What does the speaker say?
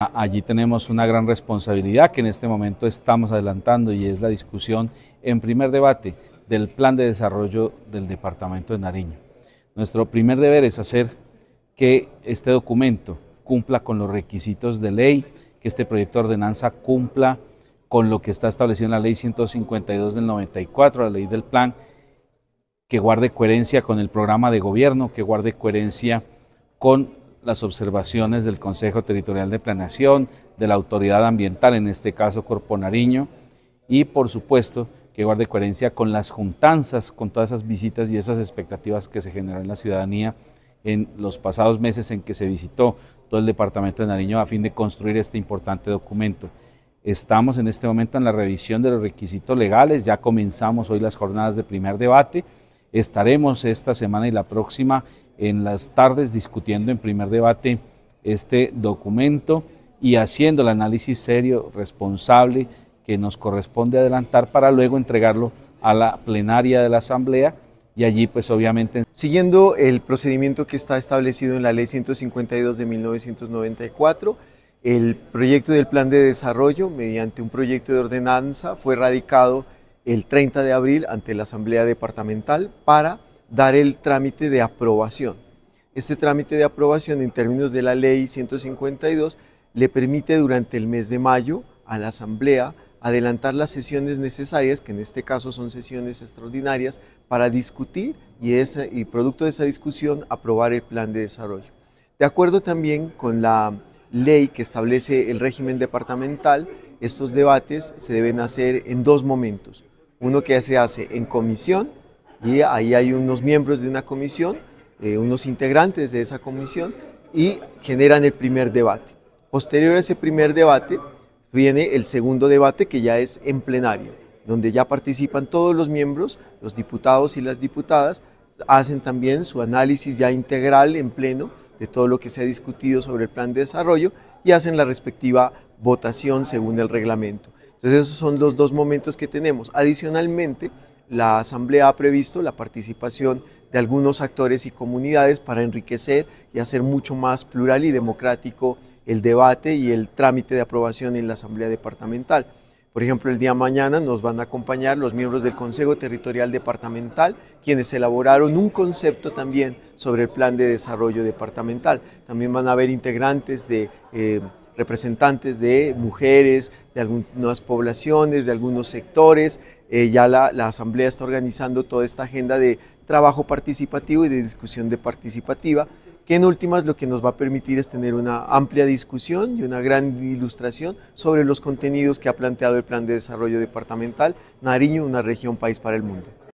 Allí tenemos una gran responsabilidad que en este momento estamos adelantando y es la discusión en primer debate del plan de desarrollo del departamento de Nariño. Nuestro primer deber es hacer que este documento cumpla con los requisitos de ley, que este proyecto de ordenanza cumpla con lo que está establecido en la ley 152 del 94, la ley del plan, que guarde coherencia con el programa de gobierno, que guarde coherencia con las observaciones del Consejo Territorial de Planeación, de la Autoridad Ambiental, en este caso Corpo Nariño, y por supuesto que guarde coherencia con las juntanzas, con todas esas visitas y esas expectativas que se generó en la ciudadanía en los pasados meses en que se visitó todo el departamento de Nariño a fin de construir este importante documento. Estamos en este momento en la revisión de los requisitos legales, ya comenzamos hoy las jornadas de primer debate, estaremos esta semana y la próxima en las tardes discutiendo en primer debate este documento y haciendo el análisis serio, responsable, que nos corresponde adelantar para luego entregarlo a la plenaria de la Asamblea y allí pues obviamente... Siguiendo el procedimiento que está establecido en la Ley 152 de 1994, el proyecto del Plan de Desarrollo, mediante un proyecto de ordenanza, fue radicado el 30 de abril ante la Asamblea Departamental para dar el trámite de aprobación. Este trámite de aprobación en términos de la ley 152 le permite durante el mes de mayo a la Asamblea adelantar las sesiones necesarias, que en este caso son sesiones extraordinarias, para discutir y, producto de esa discusión aprobar el plan de desarrollo. De acuerdo también con la ley que establece el régimen departamental, estos debates se deben hacer en dos momentos. Uno que se hace en comisión y ahí hay unos miembros de una comisión, eh, unos integrantes de esa comisión y generan el primer debate. Posterior a ese primer debate viene el segundo debate que ya es en plenario, donde ya participan todos los miembros, los diputados y las diputadas, hacen también su análisis ya integral en pleno de todo lo que se ha discutido sobre el plan de desarrollo y hacen la respectiva votación según el reglamento. Entonces esos son los dos momentos que tenemos. Adicionalmente, la Asamblea ha previsto la participación de algunos actores y comunidades para enriquecer y hacer mucho más plural y democrático el debate y el trámite de aprobación en la Asamblea Departamental. Por ejemplo, el día de mañana nos van a acompañar los miembros del Consejo Territorial Departamental, quienes elaboraron un concepto también sobre el Plan de Desarrollo Departamental. También van a haber integrantes de eh, representantes de mujeres, de algunas poblaciones, de algunos sectores. Eh, ya la, la, Asamblea está organizando toda esta agenda de trabajo participativo y de discusión de participativa, que en últimas lo que nos va a permitir es tener una amplia discusión y una gran ilustración sobre los contenidos que ha planteado el Plan de Desarrollo Departamental Nariño, una región país para el mundo.